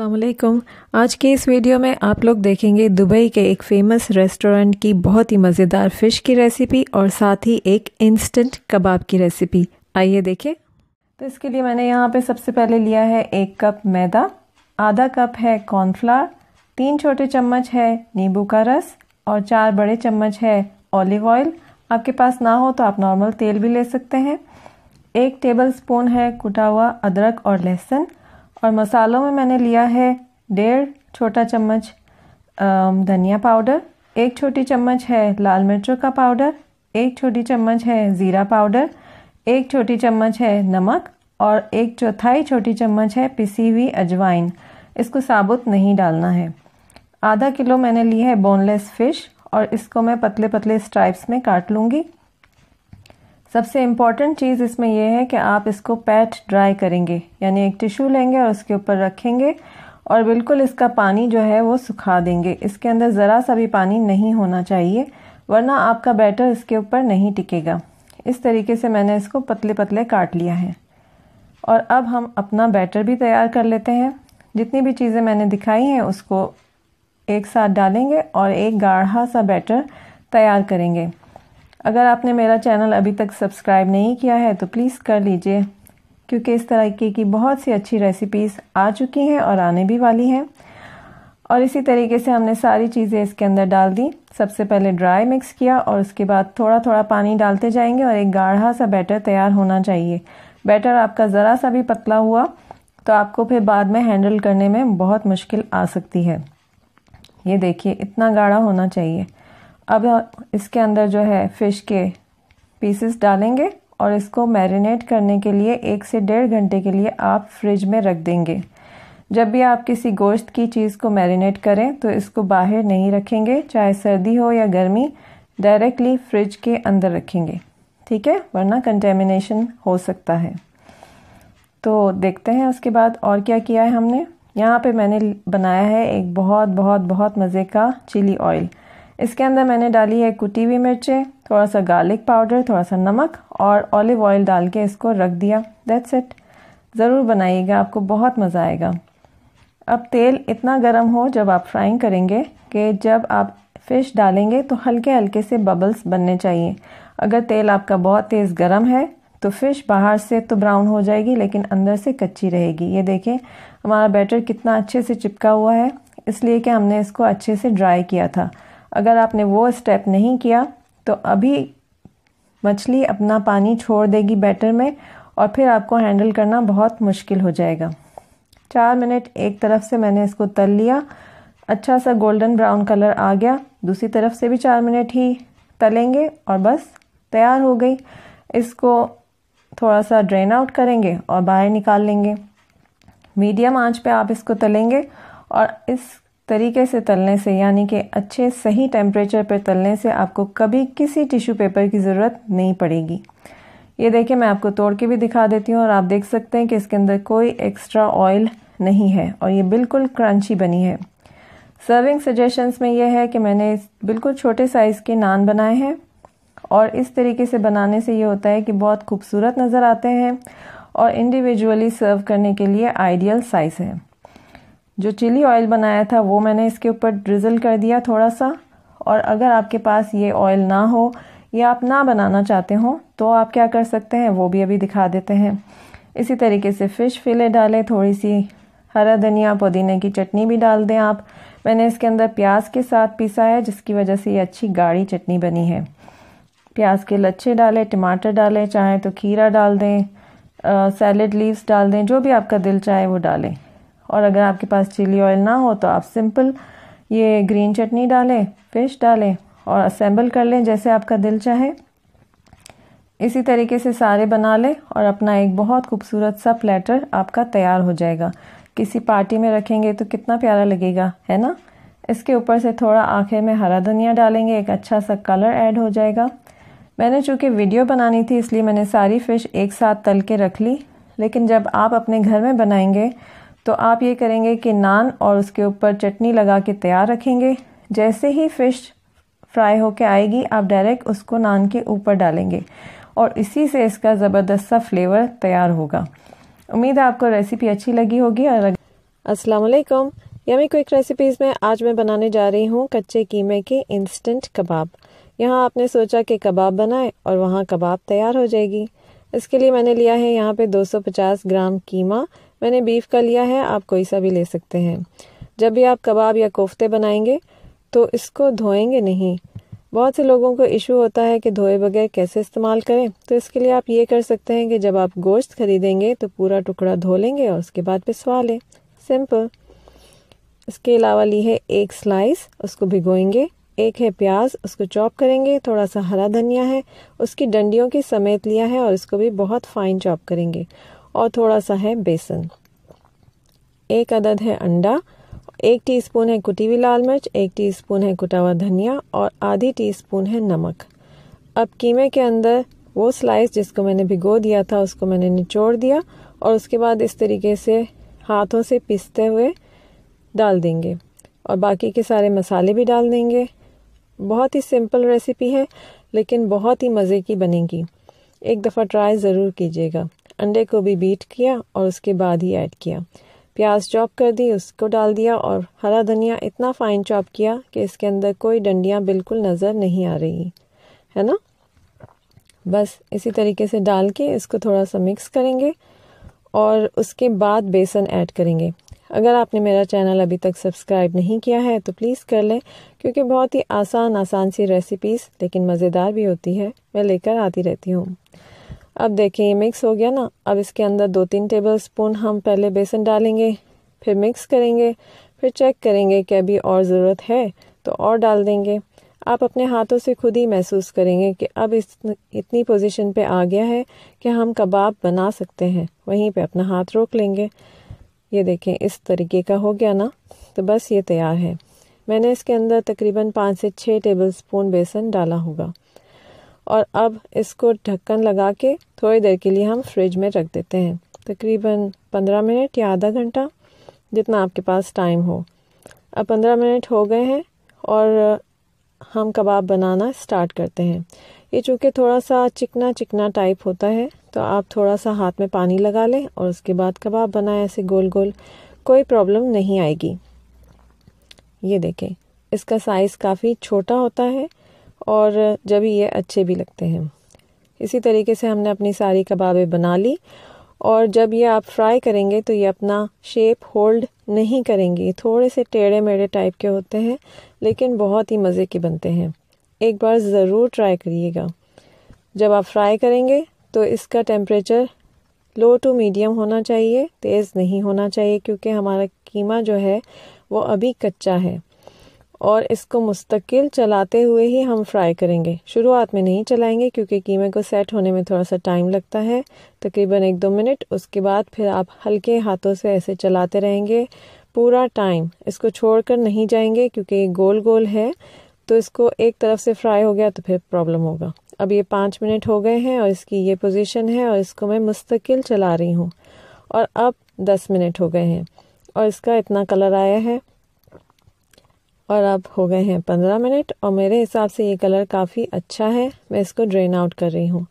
अल्लाम आज के इस वीडियो में आप लोग देखेंगे दुबई के एक फ़ेमस रेस्टोरेंट की बहुत ही मज़ेदार फ़िश की रेसिपी और साथ ही एक इंस्टेंट कबाब की रेसिपी आइए देखें तो इसके लिए मैंने यहाँ पे सबसे पहले लिया है एक कप मैदा आधा कप है कॉर्नफ्लावर तीन छोटे चम्मच है नींबू का रस और चार बड़े चम्मच है ऑलिव ऑयल आपके पास ना हो तो आप नॉर्मल तेल भी ले सकते हैं एक टेबल स्पून है कुटा हुआ अदरक और लहसुन और मसालों में मैंने लिया है डेढ़ छोटा चम्मच धनिया पाउडर एक छोटी चम्मच है लाल मिर्चों का पाउडर एक छोटी चम्मच है ज़ीरा पाउडर एक छोटी चम्मच है नमक और एक चौथाई छोटी चम्मच है पिसी हुई अजवाइन इसको साबुत नहीं डालना है आधा किलो मैंने ली है बोनलेस फ़िश और इसको मैं पतले पतले स्ट्राइप्स में काट लूँगी सबसे इम्पॉर्टेंट चीज़ इसमें यह है कि आप इसको पैट ड्राई करेंगे यानी एक टिश्यू लेंगे और उसके ऊपर रखेंगे और बिल्कुल इसका पानी जो है वो सुखा देंगे इसके अंदर ज़रा सा भी पानी नहीं होना चाहिए वरना आपका बैटर इसके ऊपर नहीं टिकेगा इस तरीके से मैंने इसको पतले पतले काट लिया है और अब हम अपना बैटर भी तैयार कर लेते हैं जितनी भी चीज़ें मैंने दिखाई हैं उसको एक साथ डालेंगे और एक गाढ़ा सा बैटर तैयार करेंगे अगर आपने मेरा चैनल अभी तक सब्सक्राइब नहीं किया है तो प्लीज़ कर लीजिए क्योंकि इस तरीके की बहुत सी अच्छी रेसिपीज़ आ चुकी हैं और आने भी वाली हैं और इसी तरीके से हमने सारी चीज़ें इसके अंदर डाल दी सबसे पहले ड्राई मिक्स किया और उसके बाद थोड़ा थोड़ा पानी डालते जाएंगे और एक गाढ़ा सा बैटर तैयार होना चाहिए बैटर आपका ज़रा सा भी पतला हुआ तो आपको फिर बाद में हैंडल करने में बहुत मुश्किल आ सकती है ये देखिए इतना गाढ़ा होना चाहिए अब इसके अंदर जो है फ़िश के पीसेस डालेंगे और इसको मैरिनेट करने के लिए एक से डेढ़ घंटे के लिए आप फ्रिज में रख देंगे जब भी आप किसी गोश्त की चीज़ को मैरिनेट करें तो इसको बाहर नहीं रखेंगे चाहे सर्दी हो या गर्मी डायरेक्टली फ्रिज के अंदर रखेंगे ठीक है वरना कंटेमिनेशन हो सकता है तो देखते हैं उसके बाद और क्या किया है हमने यहाँ पे मैंने बनाया है एक बहुत बहुत बहुत मज़े का चिली ऑयल इसके अंदर मैंने डाली है कुटी हुई मिर्चें थोड़ा सा गार्लिक पाउडर थोड़ा सा नमक और ऑलिव ऑयल डाल के इसको रख दिया दैट्स इट ज़रूर बनाइएगा आपको बहुत मज़ा आएगा अब तेल इतना गर्म हो जब आप फ्राइंग करेंगे कि जब आप फ़िश डालेंगे तो हल्के हल्के से बबल्स बनने चाहिए अगर तेल आपका बहुत तेज़ गर्म है तो फ़िश बाहर से तो ब्राउन हो जाएगी लेकिन अंदर से कच्ची रहेगी ये देखें हमारा बैटर कितना अच्छे से चिपका हुआ है इसलिए कि हमने इसको अच्छे से ड्राई किया था अगर आपने वो स्टेप नहीं किया तो अभी मछली अपना पानी छोड़ देगी बैटर में और फिर आपको हैंडल करना बहुत मुश्किल हो जाएगा चार मिनट एक तरफ से मैंने इसको तल लिया अच्छा सा गोल्डन ब्राउन कलर आ गया दूसरी तरफ से भी चार मिनट ही तलेंगे और बस तैयार हो गई इसको थोड़ा सा ड्रेन आउट करेंगे और बाहर निकाल लेंगे मीडियम आंच पे आप इसको तलेंगे और इस तरीके से तलने से यानी कि अच्छे सही टेम्परेचर पर तलने से आपको कभी किसी टिश्यू पेपर की ज़रूरत नहीं पड़ेगी ये देखिए मैं आपको तोड़ के भी दिखा देती हूँ और आप देख सकते हैं कि इसके अंदर कोई एक्स्ट्रा ऑयल नहीं है और ये बिल्कुल क्रंची बनी है सर्विंग सजेशंस में यह है कि मैंने बिल्कुल छोटे साइज़ के नान बनाए हैं और इस तरीके से बनाने से ये होता है कि बहुत खूबसूरत नज़र आते हैं और इंडिविजुअली सर्व करने के लिए आइडियल साइज़ है जो चिली ऑयल बनाया था वो मैंने इसके ऊपर ड्रिज़ल कर दिया थोड़ा सा और अगर आपके पास ये ऑयल ना हो या आप ना बनाना चाहते हो तो आप क्या कर सकते हैं वो भी अभी दिखा देते हैं इसी तरीके से फ़िश फिले डालें थोड़ी सी हरा धनिया पुदीने की चटनी भी डाल दें आप मैंने इसके अंदर प्याज के साथ पीसा है जिसकी वजह से ये अच्छी गाढ़ी चटनी बनी है प्याज के लच्छे डालें टमाटर डालें चाहें तो खीरा डाल दें सैलड लीव्स डाल दें जो भी आपका दिल चाहे वो डालें और अगर आपके पास चिली ऑयल ना हो तो आप सिंपल ये ग्रीन चटनी डालें फिश डालें और असेंबल कर लें जैसे आपका दिल चाहे इसी तरीके से सारे बना लें और अपना एक बहुत खूबसूरत सा प्लेटर आपका तैयार हो जाएगा किसी पार्टी में रखेंगे तो कितना प्यारा लगेगा है ना इसके ऊपर से थोड़ा आखिर में हरा धनिया डालेंगे एक अच्छा सा कलर ऐड हो जाएगा मैंने चूंकि वीडियो बनानी थी इसलिए मैंने सारी फ़िश एक साथ तल के रख ली लेकिन जब आप अपने घर में बनाएंगे तो आप ये करेंगे कि नान और उसके ऊपर चटनी लगा के तैयार रखेंगे जैसे ही फ़िश फ्राई होके आएगी आप डायरेक्ट उसको नान के ऊपर डालेंगे और इसी से इसका ज़बरदस्त सा फ्लेवर तैयार होगा उम्मीद है आपको रेसिपी अच्छी लगी होगी और वालेकुम यमी क्विक रेसिपीज़ में आज मैं बनाने जा रही हूँ कच्चे कीमे के इंस्टेंट कबाब यहाँ आपने सोचा कि कबाब बनाए और वहाँ कबाब तैयार हो जाएगी इसके लिए मैंने लिया है यहाँ पे 250 ग्राम कीमा मैंने बीफ का लिया है आप कोई सा भी ले सकते हैं जब भी आप कबाब या कोफ्ते बनाएंगे तो इसको धोएंगे नहीं बहुत से लोगों को इशू होता है कि धोए बगैर कैसे इस्तेमाल करें तो इसके लिए आप ये कर सकते हैं कि जब आप गोश्त खरीदेंगे तो पूरा टुकड़ा धो लेंगे और उसके बाद पिसवा लें सिंपल इसके अलावा ली है एक स्लाइस उसको भिगोएंगे एक है प्याज उसको चॉप करेंगे थोड़ा सा हरा धनिया है उसकी डंडियों की समेत लिया है और इसको भी बहुत फाइन चॉप करेंगे और थोड़ा सा है बेसन एक अदद है अंडा एक टीस्पून है कुटी हुई लाल मिर्च एक टीस्पून है कुटा हुआ धनिया और आधी टीस्पून है नमक अब कीमे के अंदर वो स्लाइस जिसको मैंने भिगो दिया था उसको मैंने निचोड़ दिया और उसके बाद इस तरीके से हाथों से पीसते हुए डाल देंगे और बाकी के सारे मसाले भी डाल देंगे बहुत ही सिंपल रेसिपी है लेकिन बहुत ही मज़े की बनेगी एक दफ़ा ट्राई ज़रूर कीजिएगा अंडे को भी बीट किया और उसके बाद ही ऐड किया प्याज चॉप कर दी उसको डाल दिया और हरा धनिया इतना फाइन चॉप किया कि इसके अंदर कोई डंडियाँ बिल्कुल नज़र नहीं आ रही है ना बस इसी तरीके से डाल के इसको थोड़ा सा मिक्स करेंगे और उसके बाद बेसन ऐड करेंगे अगर आपने मेरा चैनल अभी तक सब्सक्राइब नहीं किया है तो प्लीज़ कर लें क्योंकि बहुत ही आसान आसान सी रेसिपीज़ लेकिन मज़ेदार भी होती है मैं लेकर आती रहती हूँ अब देखें ये मिक्स हो गया ना अब इसके अंदर दो तीन टेबल स्पून हम पहले बेसन डालेंगे फिर मिक्स करेंगे फिर चेक करेंगे कि अभी और ज़रूरत है तो और डाल देंगे आप अपने हाथों से खुद ही महसूस करेंगे कि अब इस इतनी पोजीशन पे आ गया है कि हम कबाब बना सकते हैं वहीं पे अपना हाथ रोक लेंगे ये देखें इस तरीके का हो गया ना तो बस ये तैयार है मैंने इसके अंदर तकरीबन पाँच से छः टेबल स्पून बेसन डाला होगा और अब इसको ढक्कन लगा के थोड़ी देर के लिए हम फ्रिज में रख देते हैं तकरीबन पंद्रह मिनट या आधा घंटा जितना आपके पास टाइम हो अब पंद्रह मिनट हो गए हैं और हम कबाब बनाना स्टार्ट करते हैं ये चूँकि थोड़ा सा चिकना चिकना टाइप होता है तो आप थोड़ा सा हाथ में पानी लगा लें और उसके बाद कबाब बनाएं ऐसे गोल गोल कोई प्रॉब्लम नहीं आएगी ये देखें इसका साइज़ काफ़ी छोटा होता है और जब ये अच्छे भी लगते हैं इसी तरीके से हमने अपनी सारी कबाबें बना ली और जब ये आप फ्राई करेंगे तो ये अपना शेप होल्ड नहीं करेंगे थोड़े से टेढ़े मेढ़े टाइप के होते हैं लेकिन बहुत ही मज़े के बनते हैं एक बार ज़रूर ट्राई करिएगा जब आप फ्राई करेंगे तो इसका टेम्परेचर लो टू मीडियम होना चाहिए तेज़ नहीं होना चाहिए क्योंकि हमारा कीमा जो है वो अभी कच्चा है और इसको मुस्तकिल चलाते हुए ही हम फ्राई करेंगे शुरुआत में नहीं चलाएंगे क्योंकि कीमे को सेट होने में थोड़ा सा टाइम लगता है तकरीबन एक दो मिनट उसके बाद फिर आप हल्के हाथों से ऐसे चलाते रहेंगे पूरा टाइम इसको छोड़कर नहीं जाएंगे क्योंकि ये गोल गोल है तो इसको एक तरफ से फ्राई हो गया तो फिर प्रॉब्लम होगा अब ये पाँच मिनट हो गए हैं और इसकी ये पोजीशन है और इसको मैं मुस्तकिल चला रही हूँ और अब दस मिनट हो गए हैं और इसका इतना कलर आया है और अब हो गए हैं पंद्रह मिनट और मेरे हिसाब से ये कलर काफ़ी अच्छा है मैं इसको ड्रेन आउट कर रही हूँ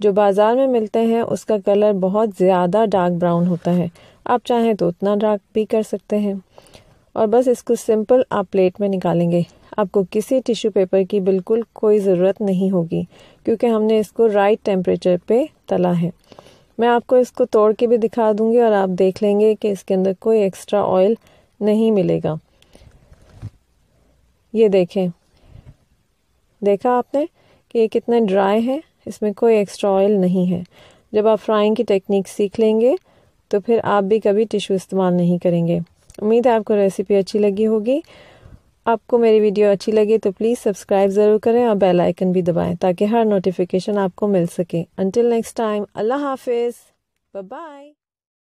जो बाज़ार में मिलते हैं उसका कलर बहुत ज़्यादा डार्क ब्राउन होता है आप चाहें तो उतना डार्क भी कर सकते हैं और बस इसको सिंपल आप प्लेट में निकालेंगे आपको किसी टिश्यू पेपर की बिल्कुल कोई ज़रूरत नहीं होगी क्योंकि हमने इसको राइट टेम्परेचर पे तला है मैं आपको इसको तोड़ के भी दिखा दूंगी और आप देख लेंगे कि इसके अंदर कोई एक्स्ट्रा ऑयल नहीं मिलेगा ये देखें देखा आपने कि ये कितने ड्राई है इसमें कोई एक्स्ट्रा ऑयल नहीं है जब आप फ्राइंग की टेक्निक सीख लेंगे तो फिर आप भी कभी टिश्यू इस्तेमाल नहीं करेंगे उम्मीद है आपको रेसिपी अच्छी लगी होगी आपको मेरी वीडियो अच्छी लगे तो प्लीज़ सब्सक्राइब ज़रूर करें और बेल आइकन भी दबाएं ताकि हर नोटिफिकेशन आपको मिल सके अंटिल नेक्स्ट टाइम अल्लाह हाफिज़ बाय